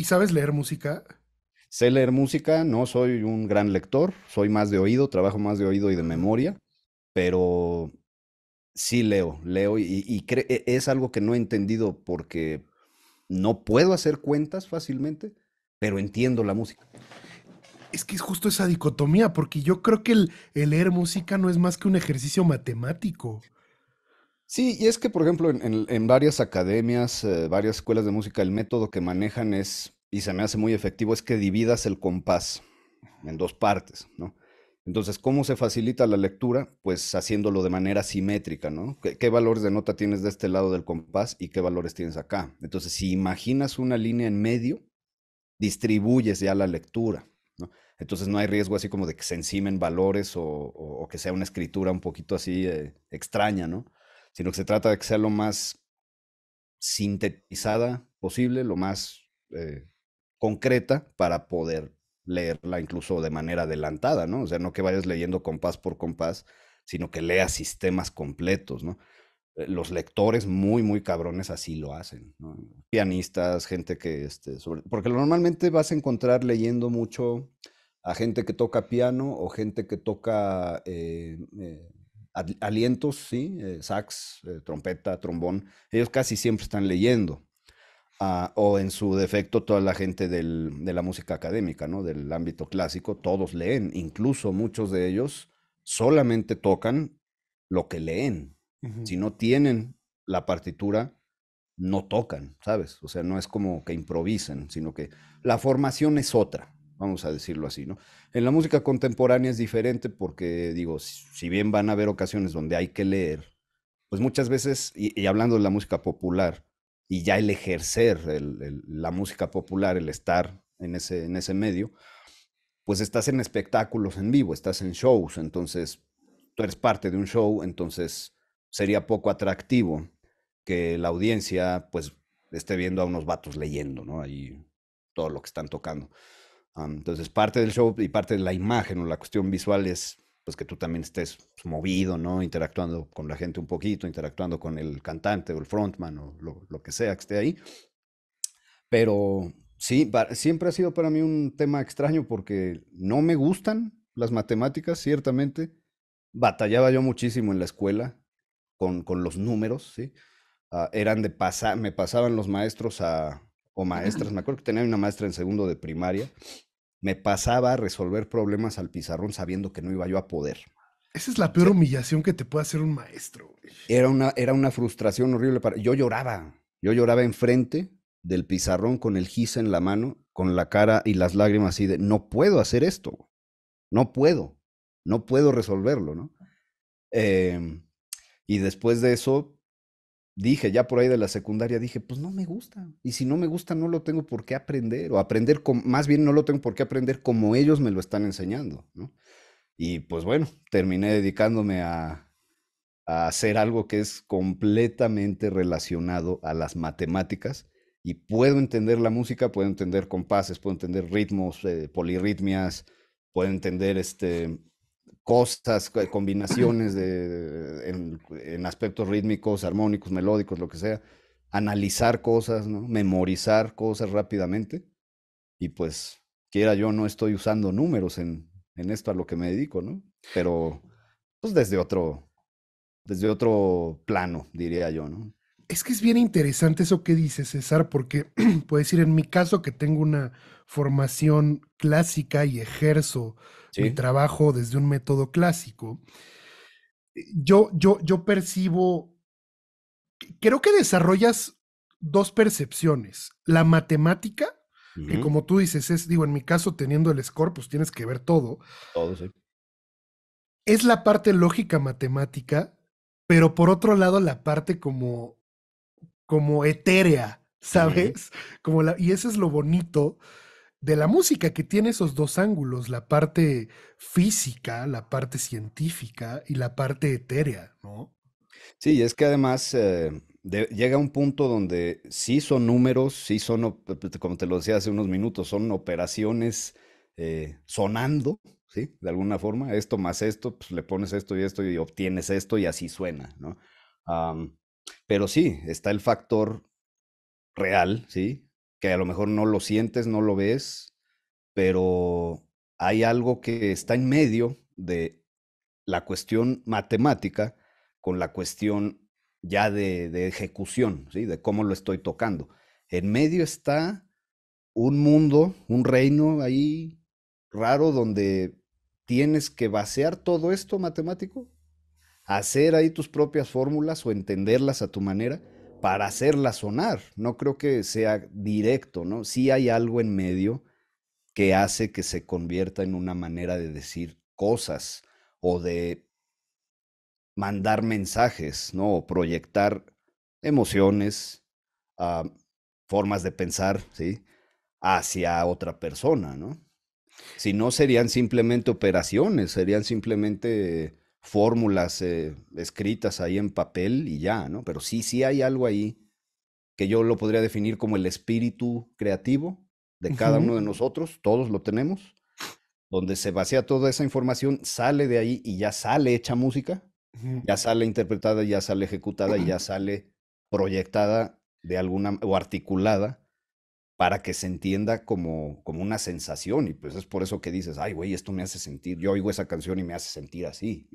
¿Y sabes leer música? Sé leer música, no soy un gran lector, soy más de oído, trabajo más de oído y de memoria, pero sí leo, leo y, e, es algo que no he entendido porque no puedo hacer cuentas fácilmente, pero entiendo la música. Es que es justo esa dicotomía, porque yo creo que el leer música no es más que un ejercicio matemático. Sí, y es que, por ejemplo, en, varias academias, eh, varias escuelas de música, el método que manejan es, y se me hace muy efectivo, es que dividas el compás en dos partes, ¿no? Entonces, ¿cómo se facilita la lectura? Pues haciéndolo de manera simétrica, ¿no? ¿Qué, valores de nota tienes de este lado del compás y qué valores tienes acá? Entonces, si imaginas una línea en medio, distribuyes ya la lectura, ¿no? Entonces no hay riesgo así como de que se encimen valores o, que sea una escritura un poquito así eh, extraña, ¿no? sino que se trata de que sea lo más sintetizada posible, lo más eh, concreta para poder leerla incluso de manera adelantada, ¿no? O sea, no que vayas leyendo compás por compás, sino que leas sistemas completos, ¿no? Eh, los lectores muy, muy cabrones así lo hacen, ¿no? Pianistas, gente que, este, porque normalmente vas a encontrar leyendo mucho a gente que toca piano o gente que toca eh, alientos, ¿sí? Eh, sax, eh, trompeta, trombón, ellos casi siempre están leyendo. Ah, o en su defecto, toda la gente de la música académica, ¿no? Del ámbito clásico, todos leen, incluso muchos de ellos solamente tocan lo que leen. Si no tienen la partitura, no tocan, ¿sabes? O sea, no es como que improvisen, sino que la formación es otra vamos a decirlo así, ¿no? En la música contemporánea es diferente porque, digo, si bien van a haber ocasiones donde hay que leer, pues muchas veces, y, hablando de la música popular, y ya el ejercer la música popular, el estar en ese, en ese medio, pues estás en espectáculos en vivo, estás en shows, entonces tú eres parte de un show, entonces sería poco atractivo que la audiencia pues esté viendo a unos vatos leyendo, ¿no? Ahí todo lo que están tocando. Ah, entonces, parte del show y parte de la imagen o la cuestión visual es pues que tú también estés movido, ¿no? Interactuando con la gente un poquito, interactuando con el cantante o el frontman o lo, lo que sea que esté ahí. Pero sí, siempre ha sido para mí un tema extraño porque no me gustan las matemáticas, ciertamente. Batallaba yo muchísimo en la escuela con, con los números, ¿sí? Ah, eran de pasar, me pasaban los maestros a, o maestras. Me acuerdo que tenía una maestra en segundo de primaria. Me pasaba a resolver problemas al pizarrón sabiendo que no iba yo a poder. Esa es la peor humillación que te puede hacer un maestro. Era una, era una frustración horrible. Para... Yo lloraba. Yo lloraba enfrente del pizarrón con el gis en la mano, con la cara y las lágrimas así de, no puedo hacer esto. No puedo. No puedo resolverlo, ¿no? Em, y después de eso, dije ya por ahí de la secundaria, dije, pues no me gusta. Y si no me gusta, no lo tengo por qué aprender, o aprender, con, más bien no lo tengo por qué aprender como ellos me lo están enseñando, ¿no? Y pues bueno, terminé dedicándome a, a hacer algo que es completamente relacionado a las matemáticas y puedo entender la música, puedo entender compases, puedo entender ritmos, eh, polirritmias, puedo entender este, cosas, combinaciones de, en, aspectos rítmicos, armónicos, melódicos, lo que sea, analizar cosas, ¿no? memorizar cosas rápidamente. Y pues, quiera yo, no estoy usando números en, en esto a lo que me dedico, ¿no? Pero, pues desde otro, desde otro plano, diría yo, ¿no? Es que es bien interesante eso que dice César, porque puedes decir, en mi caso que tengo una formación clásica y ejerzo mi trabajo desde un método clásico, yo, yo, yo percibo, creo que desarrollas dos percepciones, la matemática, que como tú dices, es, digo, en mi caso teniendo el score, pues tienes que ver todo. Todo, sí. Es la parte lógica matemática, pero por otro lado la parte como como etérea, ¿sabes? Como la, y eso es lo bonito de la música, que tiene esos dos ángulos, la parte física, la parte científica y la parte etérea, ¿no? Sí, es que además eh, llega un punto donde sí son números, sí son, eh, pues, como te lo decía hace unos minutos, son operaciones eh, sonando, ¿sí? De alguna forma, esto más esto, pues le pones esto y esto y obtienes esto y así suena, ¿no? Pero sí, está el factor real, ¿sí? Que a lo mejor no lo sientes, no lo ves, pero hay algo que está en medio de la cuestión matemática con la cuestión ya de, ejecución, ¿sí? De cómo lo estoy tocando. En medio está un mundo, un reino ahí raro donde tienes que vaciar todo esto matemático hacer ahí tus propias fórmulas o entenderlas a tu manera para hacerlas sonar. No creo que sea directo, ¿no? Sí hay algo en medio que hace que se convierta en una manera de decir cosas o de mandar mensajes, ¿no? O proyectar emociones, ah, formas de pensar, ¿sí? Hacia otra persona, ¿no? Si no, serían simplemente operaciones, serían simplemente fórmulas eh, escritas ahí en papel y ya, ¿no? Pero sí, sí hay algo ahí que yo lo podría definir como el espíritu creativo de cada uno de nosotros, todos lo tenemos, donde se vacía toda esa información, sale de ahí y ya sale hecha música, ya sale interpretada, ya sale ejecutada, y ya sale proyectada de alguna o articulada para que se entienda como, como una sensación. Y pues es por eso que dices, ay, güey, esto me hace sentir, yo oigo esa canción y me hace sentir así.